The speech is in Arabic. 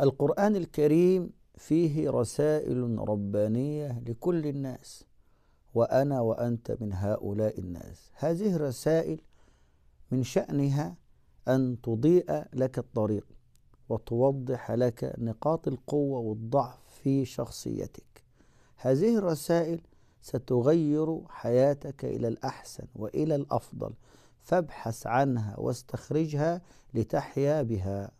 القرآن الكريم فيه رسائل ربانية لكل الناس وأنا وأنت من هؤلاء الناس هذه الرسائل من شأنها أن تضيء لك الطريق وتوضح لك نقاط القوة والضعف في شخصيتك هذه الرسائل ستغير حياتك إلى الأحسن وإلى الأفضل فابحث عنها واستخرجها لتحيا بها